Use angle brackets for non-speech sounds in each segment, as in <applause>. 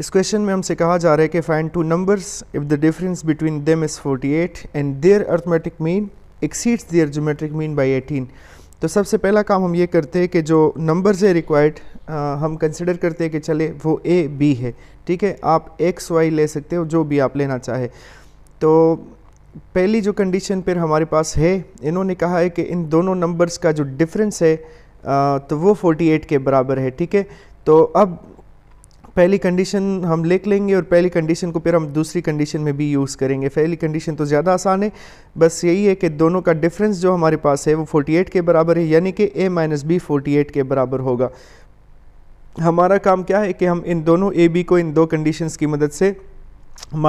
इस क्वेश्चन में हमसे कहा जा रहा है कि find two numbers if the difference between them is 48 and their arithmetic mean exceeds their geometric mean by 18 तो सबसे पहला काम हम ये करते हैं कि जो नंबर्स है रिक्वायर्ड हम कंसिडर करते हैं कि चले वो ए बी है ठीक है आप एक्स वाई ले सकते हो जो भी आप लेना चाहे तो पहली जो कंडीशन पर हमारे पास है इन्होंने कहा है कि इन दोनों नंबर्स का जो डिफरेंस है तो वो 48 के बराबर है ठीक है तो अब पहली कंडीशन हम लिख लेंगे और पहली कंडीशन को फिर हम दूसरी कंडीशन में भी यूज़ करेंगे पहली कंडीशन तो ज़्यादा आसान है बस यही है कि दोनों का डिफरेंस जो हमारे पास है वो 48 के बराबर है यानी कि a माइनस बी फोर्टी के बराबर होगा हमारा काम क्या है कि हम इन दोनों ए बी को इन दो कंडीशन की मदद से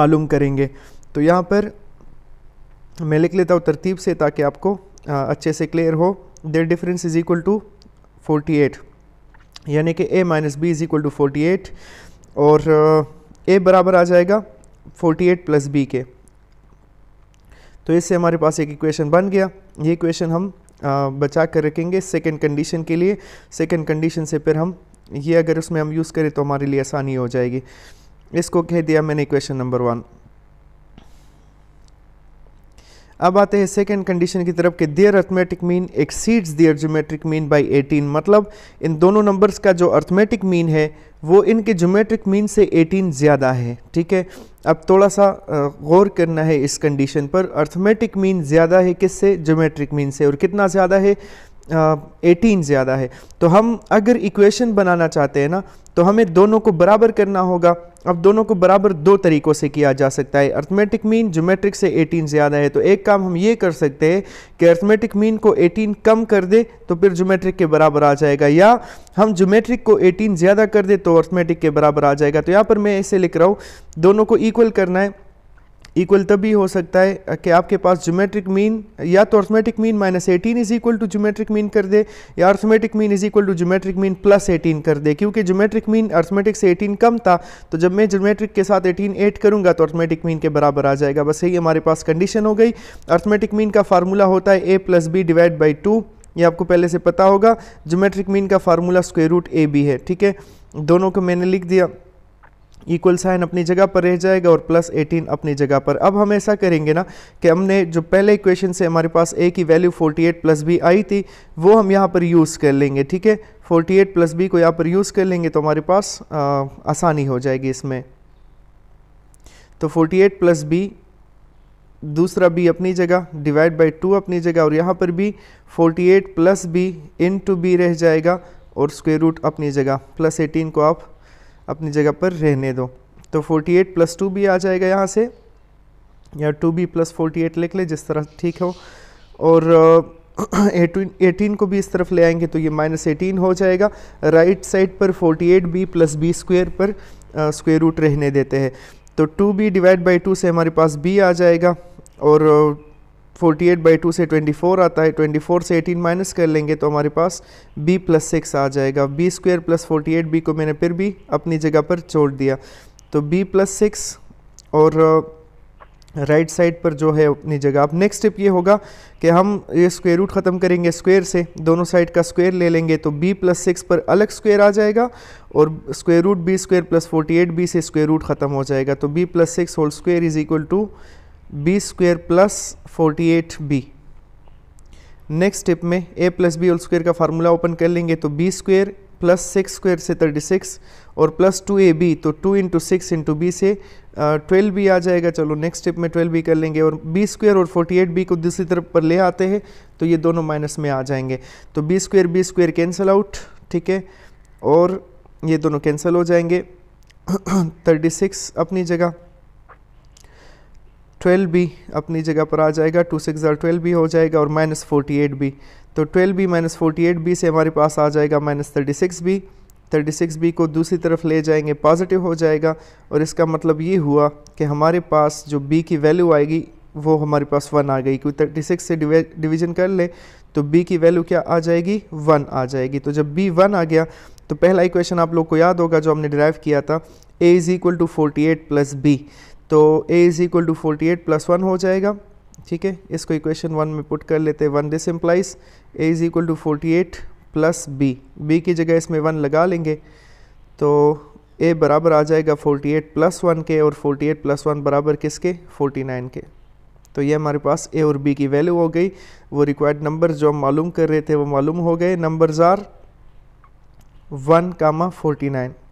मालूम करेंगे तो यहाँ पर मैं लिख लेता हूँ तरतीब से ताकि आपको आ, अच्छे से क्लियर हो their difference is equal to 48 यानी कि a minus B is equal to forty eight और ए बराबर आ जाएगा 48 प्लस बी के तो इससे हमारे पास एक इक्वेशन बन गया ये इक्वेशन हम आ, बचा कर रखेंगे सेकेंड कंडीशन के लिए सेकेंड कंडीशन से फिर हम ये अगर उसमें हम यूज़ करें तो हमारे लिए आसानी हो जाएगी इसको कह दिया मैंने इक्वेशन नंबर वन अब आते हैं सेकेंड कंडीशन की तरफ कि their arithmetic mean exceeds their geometric mean by 18 मतलब इन दोनों नंबर्स का जो अर्थमेटिक मीन है वो इनके जोमेट्रिक मीन से 18 ज़्यादा है ठीक है अब थोड़ा सा गौर करना है इस कंडीशन पर अर्थमेटिक मीन ज़्यादा है किससे जोमेट्रिक मीन से और कितना ज़्यादा है एटीन ज़्यादा है तो हम अगर इक्वेशन बनाना चाहते हैं ना तो हमें दोनों को बराबर करना होगा अब दोनों को बराबर दो तरीक़ों से किया जा सकता है अर्थमेटिक मीन जोमेट्रिक से 18 ज़्यादा है तो एक काम हम ये कर सकते हैं कि अर्थमेटिक मीन को 18 कम कर दे तो फिर जोमेट्रिक के बराबर आ जाएगा या हम जोमेट्रिक को 18 ज़्यादा कर दे तो अर्थमेटिक के बराबर आ जाएगा तो यहाँ पर मैं ऐसे लिख रहा हूँ दोनों को इक्वल करना है इक्वल तभी हो सकता है कि आपके पास जोमेट्रिक मीन या तो arithmetic mean minus eighteen is equal to geometric mean कर दे या arithmetic mean is equal to geometric mean plus eighteen कर दे क्योंकि जोमेट्रिक मीन अर्थमेटिक से एटीन कम था तो जब मैं जोमेट्रिक के साथ एटीन एड करूँगा तो अर्थमेटिक मीन के बराबर आ जाएगा बस यही हमारे पास कंडीशन हो गई अर्थमेटिक मीन का फार्मूला होता है A plus B divide by two ये आपको पहले से पता होगा जोमेट्रिक मीन का formula square root A B है ठीक है दोनों को मैंने लिख दिया इक्वल साइन अपनी जगह पर रह जाएगा और प्लस 18 अपनी जगह पर अब हम ऐसा करेंगे ना कि हमने जो पहले इक्वेशन से हमारे पास ए की वैल्यू 48 प्लस बी आई थी वो हम यहाँ पर यूज़ कर लेंगे ठीक है 48 प्लस बी को यहाँ पर यूज़ कर लेंगे तो हमारे पास आ, आसानी हो जाएगी इसमें तो 48 प्लस बी दूसरा बी अपनी जगह डिवाइड बाई टू अपनी जगह और यहाँ पर भी forty eight plus B into B रह जाएगा और स्क्वेयर रूट अपनी जगह प्लस 18 को आप अपनी जगह पर रहने दो तो 48 एट प्लस टू भी आ जाएगा यहाँ से या 2b बी प्लस फोर्टी लिख ले जिस तरह ठीक हो और <clears throat> एटीन एटीन को भी इस तरफ ले आएंगे तो ये माइनस एटीन हो जाएगा राइट साइड पर 48b eight B plus B square पर स्क्वेयर रूट रहने देते हैं तो 2b B divide by two से हमारे पास b आ जाएगा और फोर्टी एट बाई टू से ट्वेंटी फोर आता है ट्वेंटी फोर से एटीन माइनस कर लेंगे तो हमारे पास बी प्लस सिक्स आ जाएगा B square plus forty eight B को मैंने फिर भी अपनी जगह पर छोड़ दिया तो बी प्लस सिक्स और राइट uh, साइड पर जो है अपनी जगह अब नेक्स्ट स्टेप ये होगा कि हम ये स्क्वेयर रूट ख़त्म करेंगे स्क्वेयर से दोनों साइड का स्क्वेयर ले लेंगे तो b प्लस सिक्स पर अलग स्क्वेयर आ जाएगा और square root B square plus forty eight B से स्क्वेयर रूट ख़त्म हो जाएगा तो B plus six whole square is equal to B square plus forty eight B next step में A plus B whole square का formula open कर लेंगे तो B square plus six square से थर्टी सिक्स और प्लस टू ए बी तो two into six into B से twelve B आ जाएगा चलो नेक्स्ट स्टेप में ट्वेल्व बी कर लेंगे और बी स्क्वेयर और फोर्टी एट बी को दूसरी तरफ पर ले आते हैं तो ये दोनों माइनस में आ जाएंगे तो B square B square cancel out ठीक है और ये दोनों कैंसिल हो जाएंगे थर्टी <clears throat> सिक्स अपनी जगह ट्वेल्व भी अपनी जगह पर आ जाएगा टू सिक्स ज़ार ट्वेल्व भी हो जाएगा और माइनस फोर्टी एट भी तो ट्वेल्व भी माइनस फोर्टी एट भी से हमारे पास आ जाएगा माइनस थर्टी सिक्स भी थर्टी सिक्स बी को दूसरी तरफ ले जाएंगे पॉजिटिव हो जाएगा और इसका मतलब ये हुआ कि हमारे पास जो बी की वैल्यू आएगी वो हमारे पास वन आ गई क्योंकि थर्टी सिक्स से डिवीजन कर ले तो बी की वैल्यू क्या आ जाएगी वन आ जाएगी तो जब बी वन आ गया तो पहला इक्वेशन आप लोग को याद होगा जो हमने ड्राइव किया था A is equal to forty eight plus B तो a is equal to forty eight plus one हो जाएगा ठीक है इसको इक्वेशन वन में पुट कर लेते हैं one this implies a is equal to forty eight plus B B की जगह इसमें वन लगा लेंगे तो ए बराबर आ जाएगा फ़ोर्टी एट प्लस वन के और फोर्टी एट प्लस वन बराबर किसके नाइन के तो ये हमारे पास ए और बी की वैल्यू हो गई वो रिक्वायर्ड नंबर जो हम मालूम कर रहे थे वो मालूम हो गए numbers are one comma forty nine